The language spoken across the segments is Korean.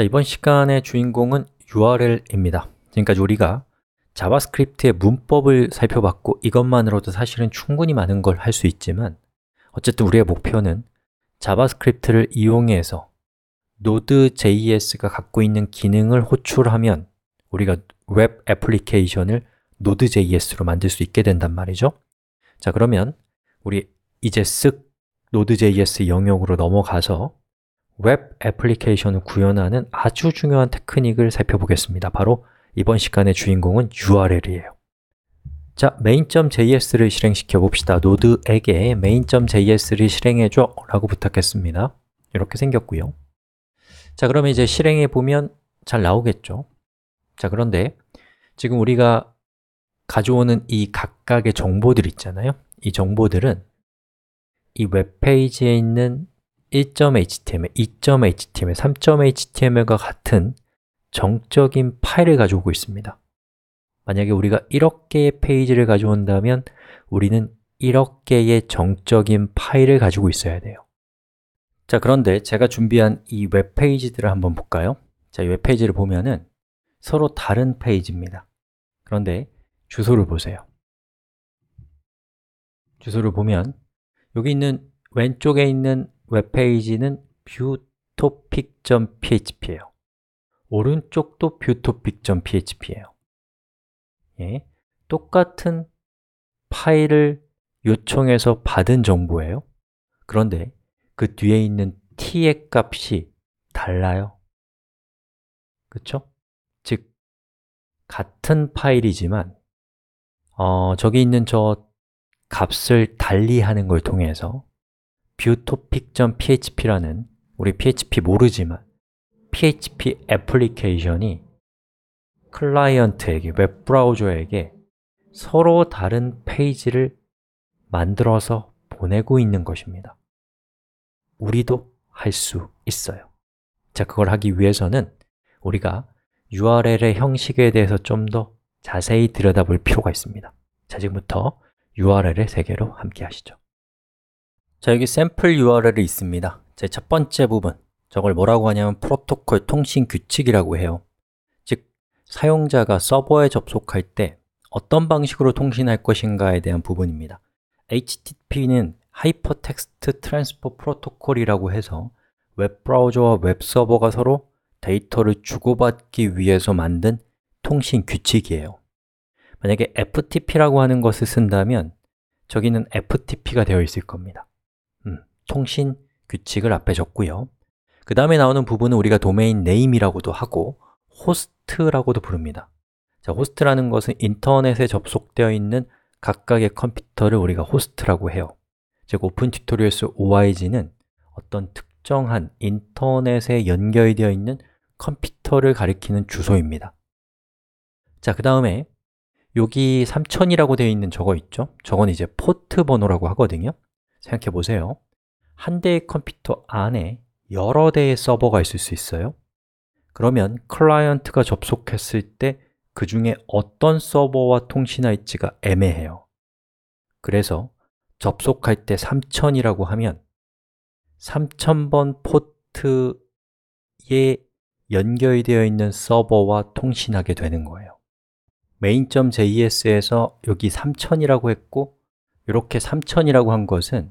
자, 이번 시간의 주인공은 URL입니다. 지금까지 우리가 자바스크립트의 문법을 살펴봤고 이것만으로도 사실은 충분히 많은 걸 할 수 있지만 어쨌든 우리의 목표는 자바스크립트를 이용해서 Node.js가 갖고 있는 기능을 호출하면 우리가 웹 애플리케이션을 Node.js로 만들 수 있게 된단 말이죠. 자, 그러면 우리 이제 쓱 Node.js 영역으로 넘어가서 웹 애플리케이션을 구현하는 아주 중요한 테크닉을 살펴보겠습니다. 바로 이번 시간의 주인공은 URL이에요. 자, main.js를 실행시켜 봅시다. 노드에게 main.js를 실행해 줘 라고 부탁했습니다. 이렇게 생겼고요. 자, 그러면 이제 실행해 보면 잘 나오겠죠? 자, 그런데 지금 우리가 가져오는 이 각각의 정보들 있잖아요. 이 정보들은 이 웹페이지에 있는 1.html, 2.html, 3.html과 같은 정적인 파일을 가지고 있습니다. 만약에 우리가 1억 개의 페이지를 가져온다면 우리는 1억 개의 정적인 파일을 가지고 있어야 돼요. 자, 그런데 제가 준비한 이 웹페이지들을 한번 볼까요? 자, 웹페이지를 보면은 서로 다른 페이지입니다. 그런데 주소를 보세요. 주소를 보면 여기 있는 왼쪽에 있는 웹페이지는 뷰토픽.php예요. 오른쪽도 뷰토픽.php예요. 예, 똑같은 파일을 요청해서 받은 정보예요. 그런데 그 뒤에 있는 t의 값이 달라요. 그렇죠? 즉, 같은 파일이지만 어, 저기 있는 저 값을 달리하는 걸 통해서 뷰토픽.php라는 우리 PHP 모르지만 PHP 애플리케이션이 클라이언트에게, 웹브라우저에게 서로 다른 페이지를 만들어서 보내고 있는 것입니다. 우리도 할 수 있어요. 자, 그걸 하기 위해서는 우리가 URL의 형식에 대해서 좀 더 자세히 들여다볼 필요가 있습니다. 자, 지금부터 URL의 세계로 함께 하시죠. 자, 여기 샘플 URL이 있습니다. 제 첫 번째 부분, 저걸 뭐라고 하냐면 프로토콜 통신 규칙이라고 해요. 즉, 사용자가 서버에 접속할 때 어떤 방식으로 통신할 것인가에 대한 부분입니다. HTTP는 Hypertext Transfer p r o t o c o l 이라고 해서 웹 브라우저와 웹 서버가 서로 데이터를 주고받기 위해서 만든 통신 규칙이에요. 만약에 FTP라고 하는 것을 쓴다면 저기는 FTP가 되어 있을 겁니다. 통신 규칙을 앞에 적고요. 그 다음에 나오는 부분은 우리가 도메인 네임이라고도 하고 호스트라고도 부릅니다. 자, 호스트라는 것은 인터넷에 접속되어 있는 각각의 컴퓨터를 우리가 호스트라고 해요. 즉 오픈 튜토리얼스 OIG는 어떤 특정한 인터넷에 연결되어 있는 컴퓨터를 가리키는 주소입니다. 자, 그 다음에 여기 3000이라고 되어 있는 저거 있죠? 저건 이제 포트 번호라고 하거든요. 생각해 보세요. 한 대의 컴퓨터 안에 여러 대의 서버가 있을 수 있어요. 그러면 클라이언트가 접속했을 때 그 중에 어떤 서버와 통신할지가 애매해요. 그래서 접속할 때 3000이라고 하면 3000번 포트에 연결되어 있는 서버와 통신하게 되는 거예요. main.js에서 여기 3000이라고 했고 이렇게 3000이라고 한 것은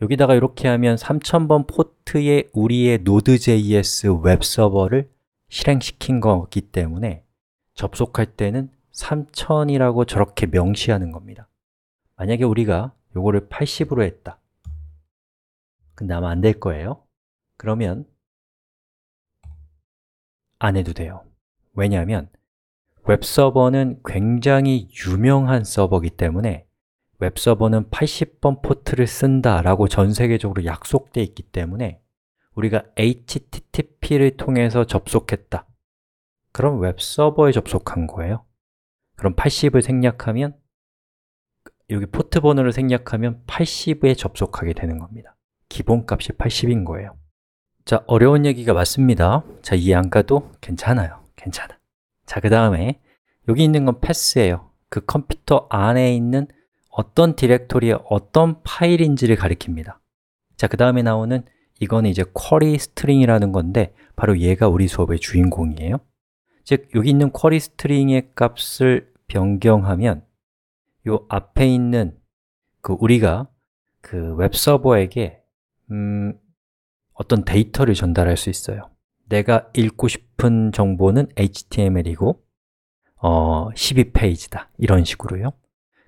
여기다가 이렇게 하면 3000번 포트에 우리의 Node.js 웹 서버를 실행시킨 거기 때문에 접속할 때는 3000이라고 저렇게 명시하는 겁니다 만약에 우리가 이거를 80으로 했다 근데 아마 안될 거예요 그러면 안 해도 돼요 왜냐하면 웹서버는 굉장히 유명한 서버이기 때문에 웹서버는 80번 포트를 쓴다라고 전 세계적으로 약속되어 있기 때문에 우리가 HTTP를 통해서 접속했다 그럼 웹서버에 접속한 거예요 그럼 80을 생략하면 여기 포트 번호를 생략하면 80에 접속하게 되는 겁니다 기본값이 80인 거예요 자, 어려운 얘기가 맞습니다 자, 이 안가도 괜찮아요 괜찮아 자, 그 다음에 여기 있는 건 패스예요 그 컴퓨터 안에 있는 어떤 디렉토리에 어떤 파일인지를 가리킵니다. 자, 그 다음에 나오는 이건 이제 query s t r i n g 이라는 건데 바로 얘가 우리 수업의 주인공이에요. 즉, 여기 있는 query s t r i n g 의 값을 변경하면 요 앞에 있는 그 우리가 그 웹서버에게 음, 어떤 데이터를 전달할 수 있어요. 내가 읽고 싶은 정보는 HTML이고 어, 12페이지다 이런 식으로요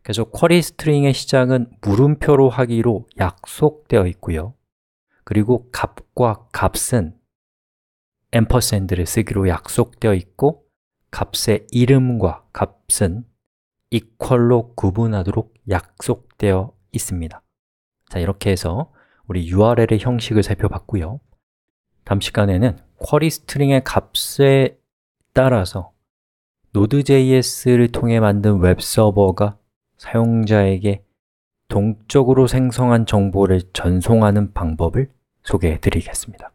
그래서 쿼리 스트링의 시작은 물음표로 하기로 약속되어 있고요. 그리고 값과 값은 a m p e r s a n d 를 쓰기로 약속되어 있고 값의 이름과 값은 e q u a l 로 구분하도록 약속되어 있습니다. 자, 이렇게 해서 우리 URL의 형식을 살펴봤고요. 다음 시간에는 쿼리 스트링의 값에 따라서 Node.js를 통해 만든 웹서버가 사용자에게 동적으로 생성한 정보를 전송하는 방법을 소개해 드리겠습니다.